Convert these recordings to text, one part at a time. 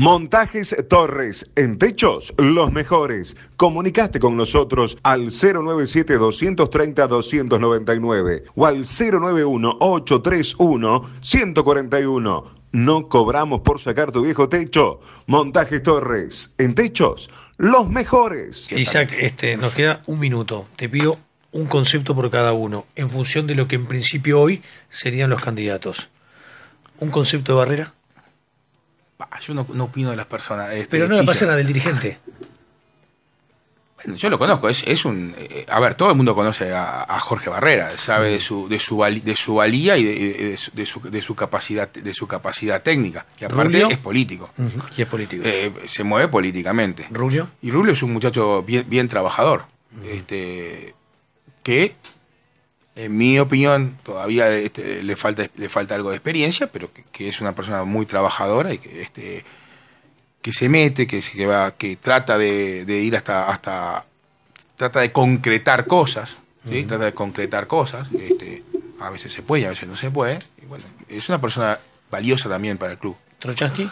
Montajes Torres, en techos, los mejores. Comunicaste con nosotros al 097-230-299 o al 091-831-141. No cobramos por sacar tu viejo techo. Montajes Torres, en techos, los mejores. Isaac, este, nos queda un minuto. Te pido un concepto por cada uno, en función de lo que en principio hoy serían los candidatos. ¿Un concepto de barrera? yo no, opino de las personas. Este, Pero no le pasa la del dirigente. Bueno, yo lo conozco, es, es un... Eh, a ver, todo el mundo conoce a, Jorge Barrera, sabe de mm. su, de su, valía y de, su, capacidad, de su capacidad técnica, que aparte es político. Y es político. Eh, se mueve políticamente. ¿Rulio? Y Rulio es un muchacho bien, trabajador, este, que en mi opinión, todavía este, le, falta, le falta algo de experiencia, pero que, es una persona muy trabajadora y que, este, que se mete, que, que, va, que trata de, ir hasta, hasta. trata de concretar cosas, trata de concretar cosas. Este, a veces se puede, a veces no se puede. es una persona valiosa también para el club. ¿Trochansky?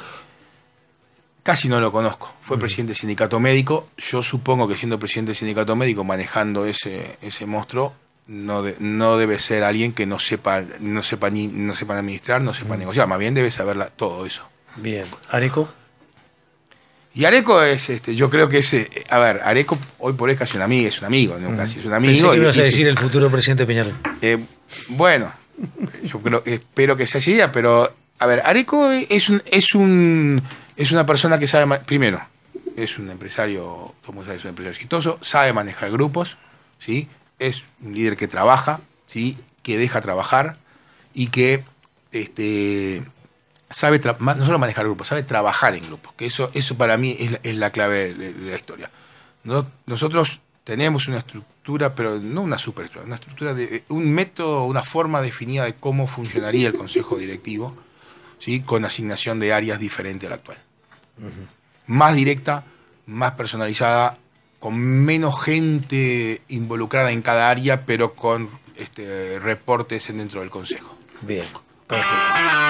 Casi no lo conozco. Fue presidente del sindicato médico. Yo supongo que siendo presidente del sindicato médico, manejando ese, ese monstruo, no, no debe ser alguien que no sepa, no sepa ni, no sepa administrar, no sepa negociar, más bien debe saber todo eso. Bien, Areco. Y Areco es, este, yo creo que es, a ver, Areco hoy por hoy es casi un amigo, es un amigo, casi es un amigo. ¿Qué ibas a decir el futuro presidente Peñarol. Eh, bueno, yo creo, espero que sea así, pero a ver, Areco es un, es un, es una persona que sabe, primero, es un empresario, como sabes, es un empresario exitoso, sabe manejar grupos, ¿sí? es un líder que trabaja, ¿sí? que deja trabajar y que este, sabe no solo manejar grupos, sabe trabajar en grupos, que eso, eso para mí es la, clave de, la historia. nosotros tenemos una estructura, pero no una superestructura, una estructura de eh, un método, una forma definida de cómo funcionaría el consejo directivo, ¿sí? con asignación de áreas diferente a la actual. Más directa, más personalizada con menos gente involucrada en cada área, pero con este, reportes dentro del Consejo. Bien, perfecto.